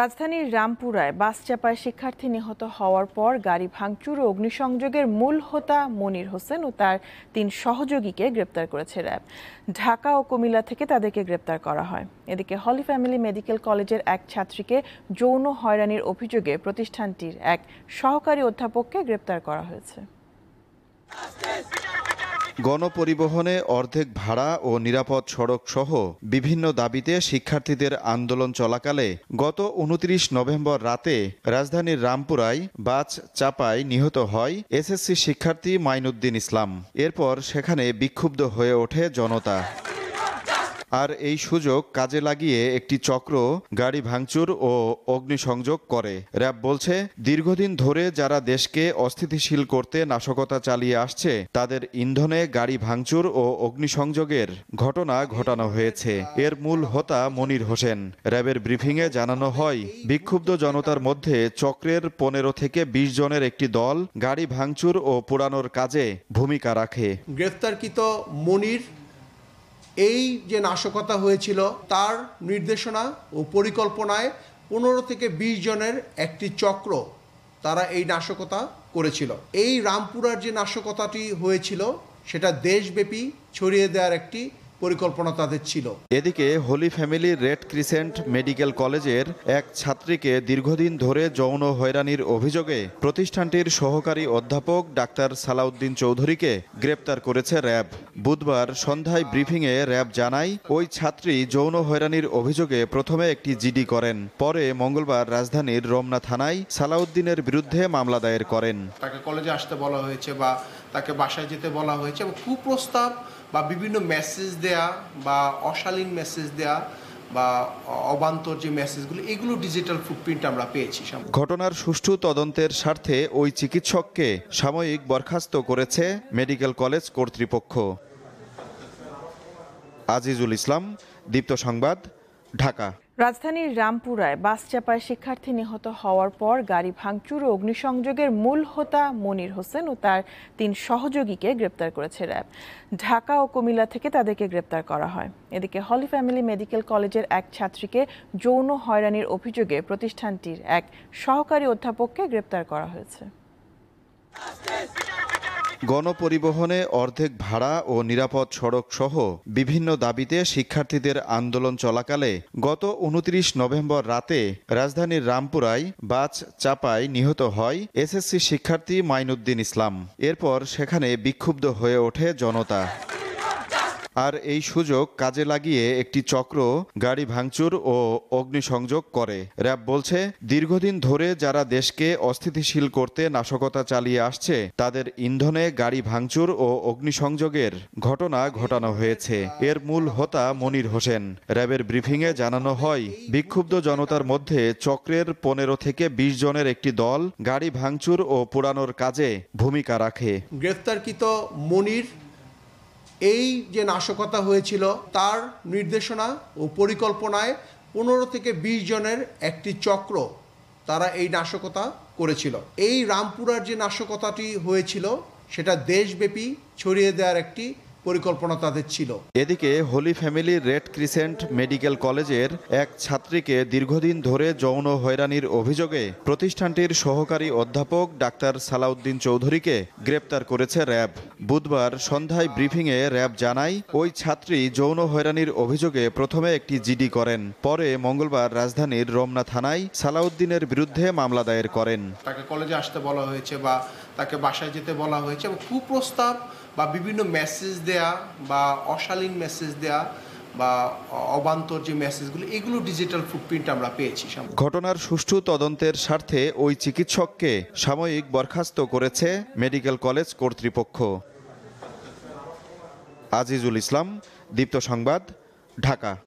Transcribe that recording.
রাজধানীর রামপুরায় বাস চাপায় শিক্ষার্থী নিহত হওয়ার পর গাড়ি ভাঙচুর ও অগ্নিসংযোগের মূল হোতা মনির হোসেন ও তার তিন সহযোগীকে গ্রেপ্তার করেছে র্যাব ঢাকা ও কুমিল্লা থেকে তাদেরকে গ্রেপ্তার করা হয় এদিকে হলি ফ্যামিলি মেডিকেল কলেজের এক ছাত্রীকে যৌন হয়রানির অভিযোগে প্রতিষ্ঠানটির এক সহকারী অধ্যাপককে গ্রেপ্তার করা হয়েছে গণপরিবহনে অর্ধেক ভাড়া ও নিরাপদ সড়ক সহ বিভিন্ন দাবিতে শিক্ষার্থীদের আন্দোলন চলাকালে গত উনত্রিশ নভেম্বর রাতে রাজধানীর রামপুরায় বাস চাপায় নিহত হয় এসএসসি শিক্ষার্থী মাইনুদ্দিন ইসলাম এরপর সেখানে বিক্ষুব্ধ হয়ে ওঠে জনতা আর এই সুযোগ কাজে লাগিয়ে একটি চক্র গাড়ি ভাঙচুর ও অগ্নিসংযোগ করে র্যাব বলছে দীর্ঘদিন ধরে যারা দেশকে অস্থিতিশীল করতে নাশকতা চালিয়ে আসছে তাদের ইন্ধনে গাড়ি ভাঙচুর ও অগ্নিসংযোগের ঘটনা ঘটানো হয়েছে এর মূল হোতা মনির হোসেন র্যাবের ব্রিফিংয়ে জানানো হয় বিক্ষুব্ধ জনতার মধ্যে চক্রের পনেরো থেকে বিশ জনের একটি দল গাড়ি ভাঙচুর ও পোড়ানোর কাজে ভূমিকা রাখে গ্রেফতারকৃত মনির এই যে নাশকতা হয়েছিল তার নির্দেশনা ও পরিকল্পনায় পনেরো থেকে বিশ জনের একটি চক্র তারা এই নাশকতা করেছিল এই রামপুরার যে নাশকতাটি হয়েছিল সেটা দেশব্যাপী ছড়িয়ে দেওয়ার একটি পরিকল্পনা তাদের ছিল এদিকে Holy Family Red Crescent Medical কলেজের এক ছাত্রীকে দীর্ঘদিন ধরে যৌন হয়রানির অভিযোগে প্রতিষ্ঠানটির সহকারী অধ্যাপক ডাক্তার সালাউদ্দিন চৌধুরীকে গ্রেপ্তার করেছে র্যাব বুধবার সন্ধ্যায় ব্রিফিংয়ে র্যাব জানায় ওই ছাত্রী যৌন হয়রানির অভিযোগে প্রথমে একটি জিডি করেন পরে মঙ্গলবার রাজধানীর রমনা থানায় সালাউদ্দিনের বিরুদ্ধে মামলা দায়ের করেন তাকে কলেজে আসতে বলা হয়েছে বা তাকে বাসায় যেতে বলা হয়েছে এবং কুপ্রস্তাব বা বিভিন্ন মেসেজ দেয়া বা অশালীন মেসেজ দেয়া বা অবান্তর যে মেসেজগুলো এগুলো ডিজিটাল ফুটপ্রিন্ট আমরা পেয়েছি ঘটনার সুষ্ঠু তদন্তের স্বার্থে ওই চিকিৎসককে সাময়িক বরখাস্ত করেছে মেডিকেল কলেজ কর্তৃপক্ষ আজিজুল ইসলাম দীপ্ত সংবাদ ঢাকা রাজধানীর রামপুরায় বাস চাপায় শিক্ষার্থী নিহত হওয়ার পর গাড়ি ভাঙচুর ও অগ্নিসংযোগের মূল হোতা মনির হোসেন ও তার তিন সহযোগীকে গ্রেপ্তার করেছে র্যাব ঢাকা ও কুমিল্লা থেকে তাদেরকে গ্রেপ্তার করা হয় এদিকে হলি ফ্যামিলি মেডিকেল কলেজের এক ছাত্রীকে যৌন হয়রানির অভিযোগে প্রতিষ্ঠানটির এক সহকারী অধ্যাপককে গ্রেপ্তার করা হয়েছে গণপরিবহনে অর্ধেক ভাড়া ও নিরাপদ সড়ক সহ বিভিন্ন দাবিতে শিক্ষার্থীদের আন্দোলন চলাকালে গত উনত্রিশ নভেম্বর রাতে রাজধানীর রামপুরায় বাস চাপায় নিহত হয় এসএসসি শিক্ষার্থী মাইনুদ্দিন ইসলাম এরপর সেখানে বিক্ষুব্ধ হয়ে ওঠে জনতা আর এই সুযোগ কাজে লাগিয়ে একটি চক্র গাড়ি ভাঙচুর ও অগ্নিসংযোগ করে র্যাব বলছে দীর্ঘদিন ধরে যারা দেশকে অস্থিতিশীল করতে নাশকতা চালিয়ে আসছে তাদের ইন্ধনে গাড়ি ভাঙচুর ও অগ্নিসংযোগের ঘটনা ঘটানো হয়েছে এর মূল হোতা মনির হোসেন র্যাবের ব্রিফিংয়ে জানানো হয় বিক্ষুব্ধ জনতার মধ্যে চক্রের পনেরো থেকে ২০ জনের একটি দল গাড়ি ভাঙচুর ও পোড়ানোর কাজে ভূমিকা রাখে গ্রেফতারকৃত মনির এই যে নাশকতা হয়েছিল তার নির্দেশনা ও পরিকল্পনায় পনেরো থেকে বিশ জনের একটি চক্র তারা এই নাশকতা করেছিল এই রামপুরার যে নাশকতাটি হয়েছিল সেটা দেশব্যাপী ছড়িয়ে দেওয়ার একটি পরিকল্পনা তাদের ছিল এদিকে Holy Family Red Crescent Medical কলেজের এক ছাত্রীকে দীর্ঘদিন ধরে যৌন হয়রানির অভিযোগে প্রতিষ্ঠানটির সহকারী অধ্যাপক ডাক্তার সালাউদ্দিন চৌধুরীকে গ্রেপ্তার করেছে র্যাব বুধবার সন্ধ্যায় ব্রিফিংয়ে র্যাব জানায় ওই ছাত্রী যৌন হয়রানির অভিযোগে প্রথমে একটি জিডি করেন পরে মঙ্গলবার রাজধানীর রমনা থানায় সালাউদ্দিনের বিরুদ্ধে মামলা দায়ের করেন তাকে কলেজে আসতে বলা হয়েছে বা তাকে বাসায় যেতে বলা হয়েছে এবং কুপ্রস্তাব বা বিভিন্ন মেসেজ দেয়া বা অশালীন মেসেজ দেয়া বা অবান্তর যে মেসেজগুলো এগুলো ডিজিটাল ফুটপ্রিন্ট আমরা পেয়েছি ঘটনার সুষ্ঠু তদন্তের স্বার্থে ওই চিকিৎসককে সাময়িক বরখাস্ত করেছে মেডিকেল কলেজ কর্তৃপক্ষ আজিজুল ইসলাম দীপ্ত সংবাদ ঢাকা